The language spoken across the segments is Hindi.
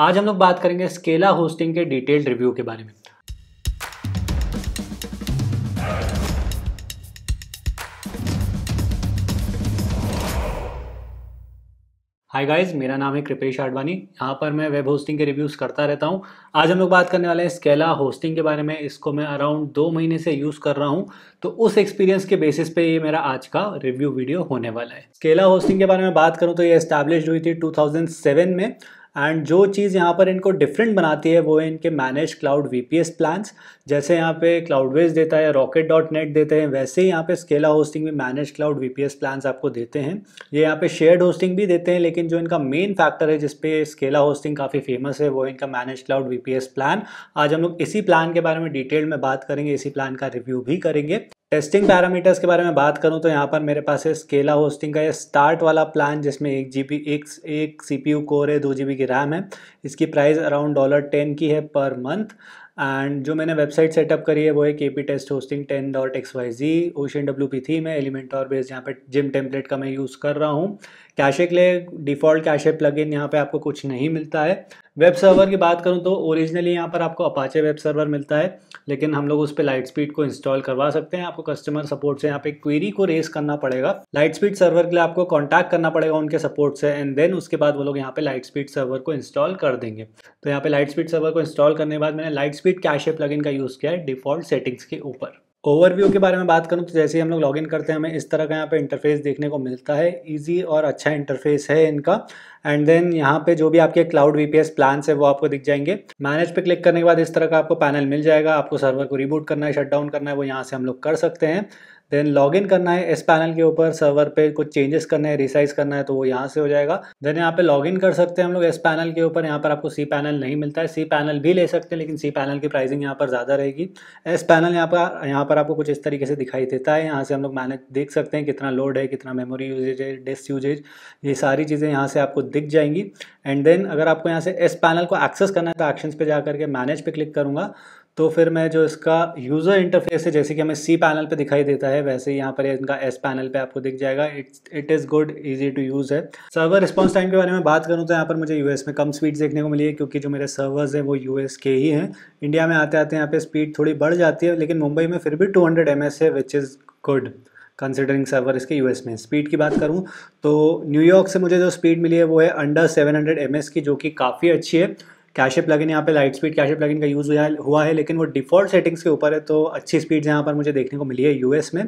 आज हम लोग बात करेंगे स्केला होस्टिंग के डिटेल्ड रिव्यू के बारे में हाय गाइस मेरा नाम है कृपेश आडवाणी यहाँ पर मैं वेब होस्टिंग के रिव्यूज़ करता रहता हूँ आज हम लोग बात करने वाले हैं स्केला होस्टिंग के बारे में इसको मैं अराउंड दो महीने से यूज़ कर रहा हूँ तो उस एक्सपीरियंस के बेसिस पे ये मेरा आज का रिव्यू वीडियो होने वाला है स्केला होस्टिंग के बारे में बात करूँ तो ये इस्टेब्लिश हुई थी टू में एंड जो चीज़ यहाँ पर इनको डिफरेंट बनाती है वो है इनके manage cloud V P S plans जैसे यहाँ पे क्लाउडवेज देता है रॉकेट डॉट नेट देते हैं वैसे ही यहाँ पे स्केला होस्टिंग में manage cloud V P S plans आपको देते हैं ये यहाँ पे शेयर्ड होस्टिंग भी देते हैं लेकिन जो इनका मेन फैक्टर है जिसपे स्केला होस्टिंग काफ़ी फेमस है वो इनका manage cloud V P S plan आज हम लोग इसी प्लान के बारे में डिटेल में बात करेंगे इसी प्लान का रिव्यू भी करेंगे टेस्टिंग पैरामीटर्स के बारे में बात करूं तो यहाँ पर मेरे पास है स्केला होस्टिंग का ये स्टार्ट वाला प्लान जिसमें एक जी बी एक एक सी पी यू कोर है दो जी बी की रैम है इसकी प्राइस अराउंड डॉलर टेन की है पर मंथ एंड जो मैंने वेबसाइट सेटअप करी है वो है के P test hosting ten dot X Y G ocean W P थी मैं एलिमेंट और बेस यहाँ पर जिम टेम्पलेट का मैं यूज़ कर रहा हूँ कैशे के लिए डिफ़ॉल्ट कैशे इन यहाँ पर आपको कुछ नहीं मिलता है वेब सर्वर की बात करूँ तो ओरिजिनली यहाँ पर आपको अपाचे वेब सर्वर मिलता है लेकिन हम लोग उस पर लाइट स्पीड को इंस्टॉल करवा सकते हैं आपको कस्टमर सपोर्ट से यहाँ पे क्वेरी को रेस करना पड़ेगा लाइट स्पीड सर्वर के लिए आपको कॉन्टैक्ट करना पड़ेगा उनके सपोर्ट से एंड देन उसके बाद वो लोग यहाँ पे लाइट स्पीड सर्वर को इंस्टॉल कर देंगे तो यहाँ पे लाइट स्पीड सर्वर को इंस्टॉल करने के बाद मैंने लाइट स्पीड कैशे लगिन का यूज़ किया है डिफॉल्ट सेटिंग्स के ऊपर ओवरव्यू के बारे में बात करूं तो जैसे ही हम लोग लॉगिन करते हैं हमें इस तरह का यहाँ पे इंटरफेस देखने को मिलता है इजी और अच्छा इंटरफेस है इनका एंड देन यहाँ पे जो भी आपके क्लाउड वीपीएस प्लान है वो आपको दिख जाएंगे मैनेज पे क्लिक करने के बाद इस तरह का आपको पैनल मिल जाएगा आपको सर्वर को रिबूट करना है शट डाउन करना है वो यहाँ से हम लोग कर सकते हैं देन लॉग इन करना है एस पैनल के ऊपर सर्वर पे कुछ चेंजेस करना है रिसाइज करना है तो वो यहाँ से हो जाएगा देन यहाँ पे लॉग इन कर सकते हैं हम लोग एस पैनल के ऊपर यहाँ पर आपको सी पैनल नहीं मिलता है सी पैनल भी ले सकते हैं लेकिन सी पैनल की प्राइसिंग यहाँ पर ज़्यादा रहेगी एस पैनल यहाँ पर यहाँ पर आपको कुछ इस तरीके से दिखाई देता है यहाँ से हम लोग मैनेज देख सकते हैं कितना लोड है कितना मेमोरी यूजेज है डिस्क यूजेज ये सारी चीज़ें यहाँ से आपको दिख जाएंगी एंड देन अगर आपको यहाँ से एस पैनल को एक्सेस करना है तो एक्शन पर जा करके मैनेज पर क्लिक करूँगा तो फिर मैं जो इसका यूज़र इंटरफेस है जैसे कि हमें सी पैनल पे दिखाई देता है वैसे यहाँ पर इनका एस पैनल पे आपको दिख जाएगा it's it is good easy to use है सर्वर रिस्पांस टाइम के बारे में बात करूँ तो यहाँ पर मुझे यूएस में कम स्पीड देखने को मिली है क्योंकि जो मेरे सर्वर्स हैं वो यू के ही हैं इंडिया में आते आते यहाँ पर स्पीड थोड़ी बढ़ जाती है लेकिन मुंबई में फिर भी टू हंड्रेड है which is good considering server इसके यू में स्पीड की बात करूँ तो न्यूयॉर्क से मुझे जो स्पीड मिली है वो है अंडर सेवन हंड्रेड की जो कि काफ़ी अच्छी है कैशे लगिन यहाँ पे लाइट स्पीड कैशे लगिन का यूज़ हुआ है लेकिन वो डिफ़ॉल्ट सेटिंग्स के ऊपर है तो अच्छी स्पीड्स यहाँ पर मुझे देखने को मिली है यूएस में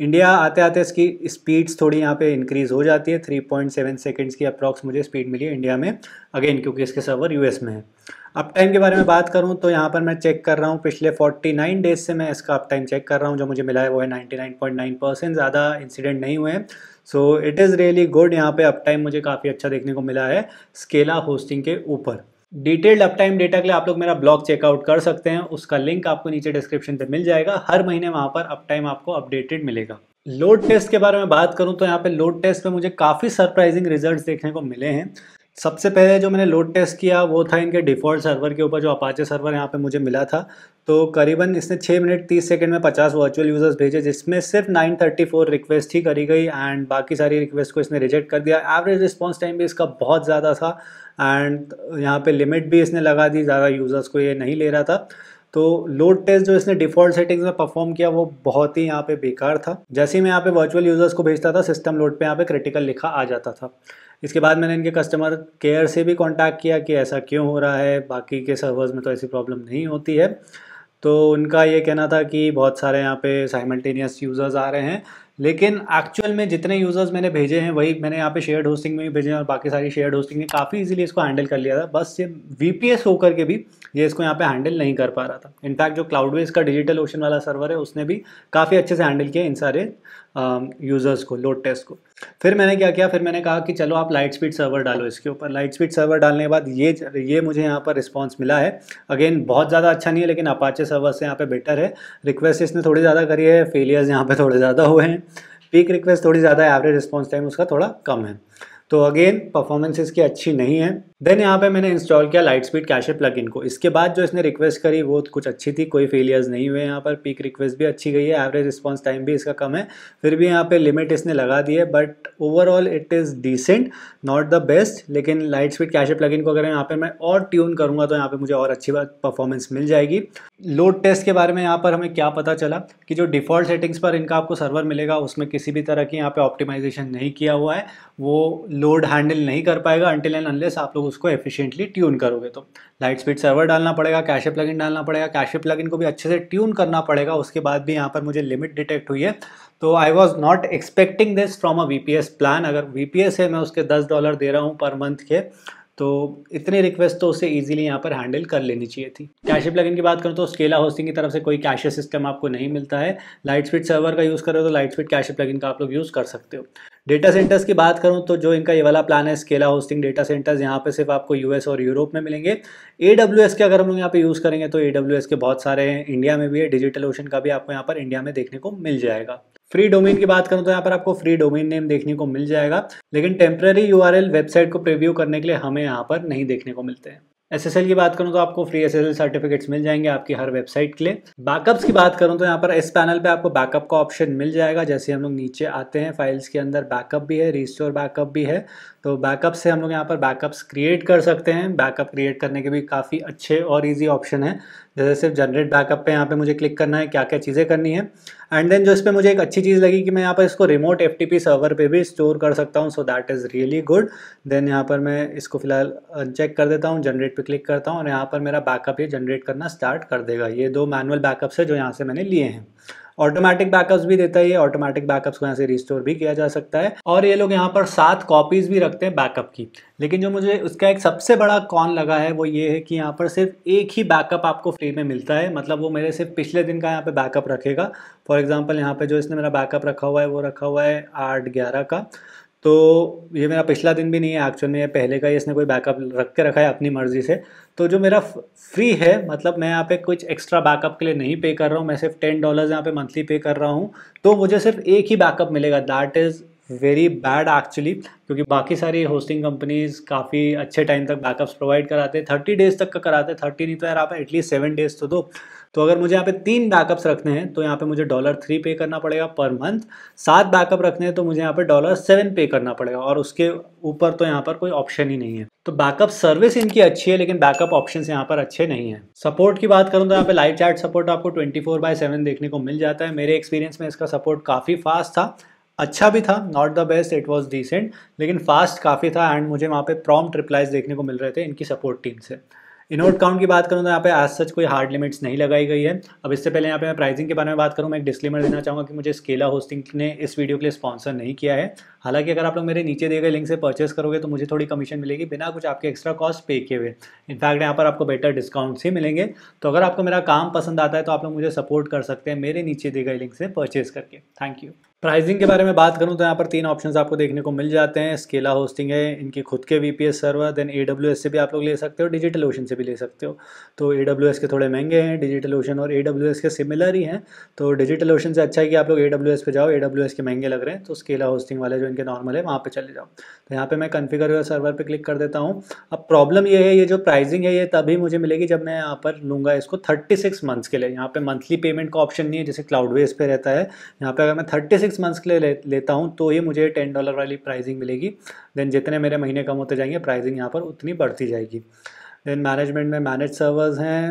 इंडिया आते आते इसकी स्पीड्स थोड़ी यहाँ पे इंक्रीज़ हो जाती है 3.7 पॉइंट सेकेंड्स की अप्रॉक्स मुझे स्पीड मिली है इंडिया में अगेन क्योंकि इसके सर्वर यूएस में है अप टाइम के बारे में बात करूँ तो यहाँ पर मैं चेक कर रहा हूँ पिछले 49 डेज से मैं इसका अप टाइम चेक कर रहा हूँ जो मुझे मिला है वो है 99.9 परसेंट ज़्यादा इंसिडेंट नहीं हुए हैं so it is really good यहाँ पे अप टाइम मुझे काफ़ी अच्छा देखने को मिला है स्केला होस्टिंग के ऊपर डिटेल्ड अपटाइम डेटा के लिए आप लोग मेरा ब्लॉग चेकआउट कर सकते हैं उसका लिंक आपको नीचे डिस्क्रिप्शन पे मिल जाएगा हर महीने वहाँ पर अपटाइम आपको अपडेटेड मिलेगा लोड टेस्ट के बारे में बात करूँ तो यहाँ पे लोड टेस्ट में मुझे काफ़ी सरप्राइजिंग रिजल्ट देखने को मिले हैं सबसे पहले जो मैंने लोड टेस्ट किया वो था इनके डिफ़ॉल्ट सर्वर के ऊपर जो अपाचे सर्वर यहाँ पे मुझे मिला था तो करीबन इसने छः मिनट तीस सेकंड में पचास वर्चुअल यूज़र्स भेजे जिसमें सिर्फ नाइन थर्टी फोर रिक्वेस्ट ही करी गई एंड बाकी सारी रिक्वेस्ट को इसने रिजेक्ट कर दिया एवरेज रिस्पॉन्स टाइम भी इसका बहुत ज़्यादा था एंड यहाँ पे लिमिट भी इसने लगा दी ज़्यादा यूज़र्स को ये नहीं ले रहा था तो लोड टेस्ट जो इसने डिफ़ॉल्ट सेटिंग्स में परफॉर्म किया वो बहुत ही यहाँ पे बेकार था जैसे ही मैं यहाँ पे वर्चुअल यूज़र्स को भेजता था सिस्टम लोड पे यहाँ पे क्रिटिकल लिखा आ जाता था इसके बाद मैंने इनके कस्टमर केयर से भी कॉन्टैक्ट किया कि ऐसा क्यों हो रहा है बाकी के सर्वर्स में तो ऐसी प्रॉब्लम नहीं होती है तो उनका ये कहना था कि बहुत सारे यहाँ पे साइमल्टेनियस यूज़र्स आ रहे हैं लेकिन एक्चुअल में जितने यूज़र्स मैंने भेजे हैं वही मैंने यहाँ पे शेयर होस्टिंग में भी भेजे हैं और बाकी सारी शेयर होस्टिंग में काफ़ी इजीली इसको हैंडल कर लिया था बस ये वी होकर के भी ये इसको यहाँ पे हैंडल नहीं कर पा रहा था इनफैक्ट जो क्लाउडवेज का डिजिटल ओशन वाला सर्वर है उसने भी काफ़ी अच्छे से हैंडल किया इन सारे यूज़र्स um, को लोड टेस्ट को फिर मैंने क्या किया फिर मैंने कहा कि चलो आप लाइट स्पीड सर्वर डालो इसके ऊपर लाइट स्पीड सर्वर डालने के बाद ये ये मुझे यहाँ पर रिस्पॉन्स मिला है अगेन बहुत ज़्यादा अच्छा नहीं है लेकिन अपाचे सर्वर से यहाँ पर बेटर है रिक्वेस्ट इसने थोड़ी ज़्यादा करी है फेलियर्स यहाँ पर थोड़े ज़्यादा हुए हैं पीक रिक्वेस्ट थोड़ी ज़्यादा है एवरेज रिस्पॉन्स टाइम उसका थोड़ा कम है तो अगेन परफॉर्मेंस इसकी अच्छी नहीं है देन यहाँ पे मैंने इंस्टॉल किया लाइट स्पीड कैशे प्लग को इसके बाद जो इसने रिक्वेस्ट करी वो कुछ अच्छी थी कोई फेलियर्स नहीं हुए यहाँ पर पीक रिक्वेस्ट भी अच्छी गई है एवरेज रिस्पॉन्स टाइम भी इसका कम है फिर भी यहाँ पे लिमिट इसने लगा दी है but overall it is decent not the best लेकिन लाइट स्पीड कैशअप लगिन को अगर यहाँ पर मैं और ट्यून करूँगा तो यहाँ पर मुझे और अच्छी परफॉर्मेंस मिल जाएगी लोड टेस्ट के बारे में यहाँ पर हमें क्या पता चला कि जो डिफ़ॉल्ट सेटिंग्स पर इनका आपको सर्वर मिलेगा उसमें किसी भी तरह की यहाँ पे ऑप्टिमाइजेशन नहीं किया हुआ है वो लोड हैंडल नहीं कर पाएगा अनटिल एंड अनलेस आप लोग उसको एफिशिएंटली ट्यून करोगे तो लाइट स्पीड सर्वर डालना पड़ेगा कैशअप लगिन डालना पड़ेगा कैशअप लगिन को भी अच्छे से ट्यून करना पड़ेगा उसके बाद भी यहाँ पर मुझे लिमिट डिटेक्ट हुई है तो I was not expecting this from a V plan अगर वी है मैं उसके दस डॉलर दे रहा हूँ पर मंथ के तो इतनी रिक्वेस्ट तो उसे इजीली यहाँ पर हैंडल कर लेनी चाहिए थी कैशे लगन की बात करूँ तो स्केला होस्टिंग की तरफ से कोई कैश सिस्टम आपको नहीं मिलता है लाइट स्पीड सर्वर का यूज़ करो तो लाइट स्पीड कैशे लगन का आप लोग यूज़ कर सकते हो डेटा सेंटर्स की बात करूँ तो जो इनका ये वाला प्लान है स्केला होस्टिंग डेटा सेंटर्स यहाँ पे सिर्फ आपको यूएस और यूरोप में मिलेंगे ए के अगर हम लोग यहाँ पे यूज़ करेंगे तो ए के बहुत सारे हैं इंडिया में भी है डिजिटल ओशन का भी आपको यहाँ पर इंडिया में देखने को मिल जाएगा फ्री डोमेन की बात करूँ तो यहाँ पर आपको फ्री डोमेन नेम देखने को मिल जाएगा लेकिन टेम्प्रेरी यू वेबसाइट को प्रिव्यू करने के लिए हमें यहाँ पर नहीं देखने को मिलते हैं एल की बात करूँ तो आपको फ्री एल सर्टिफिकेट्स मिल जाएंगे आपकी हर वेबसाइट के लिए बैकअप्स की बात करूँ तो यहाँ पर इस पैनल पे आपको बैकअप का ऑप्शन मिल जाएगा जैसे हम लोग नीचे आते हैं फाइल्स के अंदर बैकअप भी है रिस्टोर बैकअप भी है तो बैकअप से हम लोग यहाँ पर बैकअप्स क्रिएट कर सकते हैं बैकअप क्रिएट करने के भी काफ़ी अच्छे और ईजी ऑप्शन है जैसे सिर्फ जनरेट बैकअप पर यहाँ पर मुझे क्लिक करना है क्या क्या चीज़ें करनी है एंड देन जो इस पर मुझे एक अच्छी चीज़ लगी कि मैं यहाँ पर इसको रिमोट एफ सर्वर पे भी स्टोर कर सकता हूँ so that is really good then यहाँ पर मैं इसको फिलहाल चेक कर देता हूँ जनरेट पे क्लिक करता हूँ और यहाँ पर मेरा बैकअप ये जनरेट करना स्टार्ट कर देगा ये दो मैनुअल बैकअप्स है जो यहाँ से मैंने लिए हैं ऑटोमेटिक बैकअप्स भी देता है ये ऑटोमेटिक बैकअप्स को यहाँ से रिस्टोर भी किया जा सकता है और ये लोग यहाँ पर सात कॉपीज़ भी रखते हैं बैकअप की लेकिन जो मुझे उसका एक सबसे बड़ा कॉन लगा है वो ये है कि यहाँ पर सिर्फ एक ही बैकअप आपको फ्री में मिलता है मतलब वो मेरे सिर्फ पिछले दिन का यहाँ पे बैकअप रखेगा फॉर एग्जाम्पल यहाँ पे जो इसने मेरा बैकअप रखा हुआ है वो रखा हुआ है आठ ग्यारह का तो ये मेरा पिछला दिन भी नहीं है एक्चुअल में पहले का ही इसने कोई बैकअप रख के रखा है अपनी मर्ज़ी से तो जो मेरा फ्री है मतलब मैं यहाँ पे कुछ एक्स्ट्रा बैकअप के लिए नहीं पे कर रहा हूँ मैं सिर्फ टेन डॉलर्स यहाँ पे मंथली पे कर रहा हूँ तो मुझे सिर्फ एक ही बैकअप मिलेगा that is very bad actually क्योंकि बाकी सारी होस्टिंग कंपनीज काफ़ी अच्छे टाइम तक बैकअप्स प्रोवाइड कराते हैं थर्टी डेज तक का कराते हैं थर्टी नहीं तो यार आप एटलीस्ट सेवन डेज तो दो तो अगर मुझे यहाँ पे तीन बैकअप्स रखने हैं तो यहाँ पे मुझे डॉलर थ्री पे करना पड़ेगा पर मंथ सात बैकअप रखने हैं तो मुझे यहाँ पे डॉलर सेवन पे करना पड़ेगा और उसके ऊपर तो यहाँ पर कोई ऑप्शन ही नहीं है तो बैकअप सर्विस इनकी अच्छी है लेकिन बैकअप ऑप्शन यहाँ पर अच्छे नहीं है सपोर्ट की बात करूँ तो यहाँ पे लाइव चैट सपोर्ट आपको ट्वेंटी फोर बाय सेवन देखने को मिल जाता है मेरे एक्सपीरियंस में इसका सपोर्ट काफ़ी फास्ट था अच्छा भी था not the best it was decent लेकिन फास्ट काफ़ी था एंड मुझे वहाँ पे प्रॉम्प्ट रिप्लाइज देखने को मिल रहे थे इनकी सपोर्ट टीम से इनोड काउंट की बात करूँ तो यहाँ पे आज सच कोई हार्ड लिमिट्स नहीं लगाई गई है अब इससे पहले यहाँ पे मैं प्राइसिंग के बारे में बात करूँ मैं एक डिस्क्लेमर देना चाहूँगा कि मुझे स्केला होस्टिंग ने इस वीडियो के लिए स्पॉन्सर नहीं किया है हालांकि अगर आप लोग मेरे नीचे दिए गए लिंक से परचेस करोगे तो मुझे थोड़ी कमीशन मिलेगी बिना कुछ आपके एक्स्ट्रा कॉस्ट पे किए हुए इनफैक्ट यहाँ पर आपको बेटर डिस्काउंट्स ही मिलेंगे तो अगर आपको मेरा काम पसंद आता है तो आप लोग मुझे सपोर्ट कर सकते हैं मेरे नीचे दिए गए लिंक से परचेस करके थैंक यू प्राइसिंग के बारे में बात करूं तो यहाँ पर तीन ऑप्शंस आपको देखने को मिल जाते हैं स्केला होस्टिंग है इनके खुद के वी सर्वर देन ए से भी आप लोग ले सकते हो डिजिटल ओशन से भी ले सकते हो तो ए के थोड़े महंगे हैं डिजिटल ओशन और ए के सिमिलर ही हैं तो डिजिटल ओशन से अच्छा है कि आप लोग ए पे जाओ ए के महंगे लग रहे हैं तो स्केला होस्टिंग वाले जो इनके नॉर्मल है वहाँ पे चले जाओ तो यहाँ पे मैं कन्फिगर सर्वर पे क्लिक कर देता हूँ अब प्रॉब्लम ये है ये जो प्राइसिंग है ये तभी मुझे मिलेगी जब मैं यहाँ पर लूँगा इसको थर्टी सिक्स मंथ्स के लिए यहाँ पे मंथली पेमेंट का ऑप्शन नहीं है जैसे क्लाउड बेस पे रहता है यहाँ पे अगर मैं थर्टी सिक्स मंथ्स के लिए ले, लेता हूँ तो ये मुझे टेन डॉलर वाली प्राइजिंग मिलेगी देन जितने मेरे महीने कम होते जाएंगे प्राइजिंग यहाँ पर उतनी बढ़ती जाएगी देन मैनेजमेंट में मैनेज सर्वर्स हैं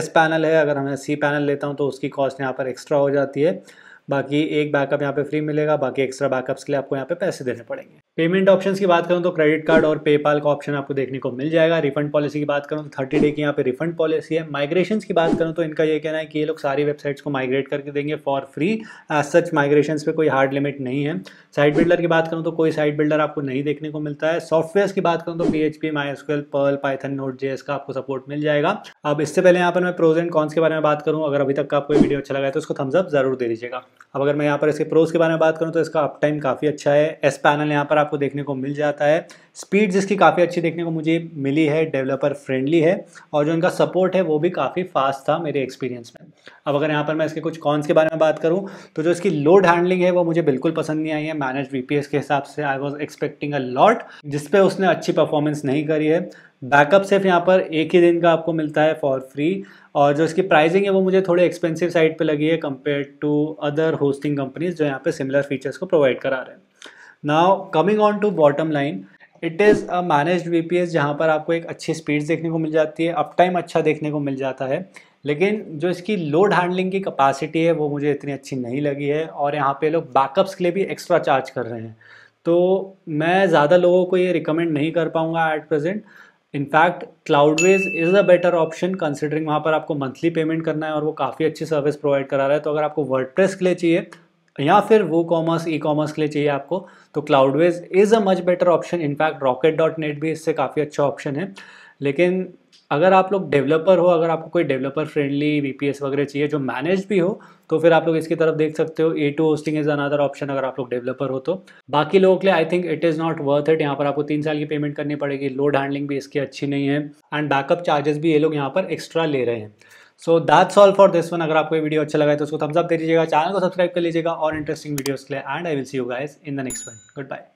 एस पैनल है अगर हमें सी पैनल लेता हूँ तो उसकी कॉस्ट यहाँ पर एक्स्ट्रा हो जाती है बाकी एक बैकअप यहाँ पे फ्री मिलेगा बाकी एक्स्ट्रा बैकअप्स के लिए आपको यहाँ पे पैसे देने पड़ेंगे पेमेंट ऑप्शंस की बात करूँ तो क्रेडिट कार्ड और पेपाल का ऑप्शन आपको देखने को मिल जाएगा रिफंड पॉलिसी की बात करूँ तो थर्टी डे की यहाँ पे रिफंड पॉलिसी है माइग्रेशन की बात करूँ तो इनका ये कहना है कि ये लोग सारी वेबसाइट्स को माइग्रेट करके देंगे for free as such migration पे कोई हार्ड लिमिट नहीं है साइट बिल्डर की बात करूँ तो कोई साइट बिल्डर आपको नहीं देखने को मिलता है सॉफ्टवेयर की बात करूँ तो P H P MySQL Perl Python Node.js का आपको सपोर्ट मिल जाएगा अब इससे पहले यहाँ पर मैं प्रोज एंड कॉन्स के बारे में बात करूँ अगर अभी तक का आपको वीडियो अच्छा लगा है तो उसको थम्सअप जरूर दे दीजिएगा अब अगर मैं यहाँ पर इसके प्रोज के बारे में बात करूँ तो इसका अप टाइम काफ़ी अच्छा है एस पैनल यहाँ पर आपको देखने को मिल जाता है स्पीड जिसकी काफ़ी अच्छी देखने को मुझे मिली है डेवलपर फ्रेंडली है और जो इनका सपोर्ट है वो भी काफ़ी फास्ट था मेरे एक्सपीरियंस में अब अगर यहाँ पर मैं इसके कुछ कॉन्स के बारे में बात करूँ तो जो इसकी लोड हैंडलिंग है वो मुझे बिल्कुल पसंद नहीं आई है मैनेज वी के हिसाब से I was expecting a lot जिसपे उसने अच्छी परफॉर्मेंस नहीं करी है बैकअप सिर्फ यहाँ पर एक ही दिन का आपको मिलता है फॉर फ्री और जो इसकी प्राइसिंग है वो मुझे थोड़े एक्सपेंसिव साइड पे लगी है compare to other hosting companies जो यहाँ पे सिमिलर फीचर्स को प्रोवाइड करा रहे हैं now coming on to bottom line it is a manage V P S जहाँ पर आपको एक अच्छी स्पीड देखने को मिल जाती है अप टाइम अच्छा देखने को मिल जाता है लेकिन जो इसकी लोड हैंडलिंग की कैपेसिटी है वो मुझे इतनी अच्छी नहीं लगी है और यहाँ पे लोग बैकअप्स के लिए भी एक्स्ट्रा चार्ज कर रहे हैं तो मैं ज़्यादा लोगों को ये रिकमेंड नहीं कर पाऊँगा at present in fact Cloudways is a better option considering वहाँ पर आपको मंथली पेमेंट करना है और वो काफ़ी अच्छी सर्विस प्रोवाइड करा रहा है तो अगर आपको वर्ड के लिए चाहिए या फिर वो कॉमर्स ई कॉमर्स के लिए चाहिए आपको तो Cloudways is a much better option in fact Rocket dot net भी इससे काफ़ी अच्छा ऑप्शन है लेकिन अगर आप लोग डेवलपर हो अगर आपको कोई डेवलपर फ्रेंडली वी वगैरह चाहिए जो मैनेज भी हो तो फिर आप लोग इसकी तरफ देख सकते हो A two hosting is another option अगर आप लोग डेवलपर हो तो बाकी लोगों के लिए I think it is not worth it यहाँ पर आपको तीन साल की पेमेंट करनी पड़ेगी लोड हैंडलिंग भी इसकी अच्छी नहीं है एंड बैकअप चार्जेस भी ये लोग यहाँ पर एक्स्ट्रा ले रहे हैं so that's all for this one अगर आपको वीडियो अच्छा लगा तो उसको थम्सअप दे दीजिएगा चैनल को सब्सक्राइब कर लीजिएगा और इंटरेस्टिंग वीडियोस के लिए and I will see you guys in the next one good bye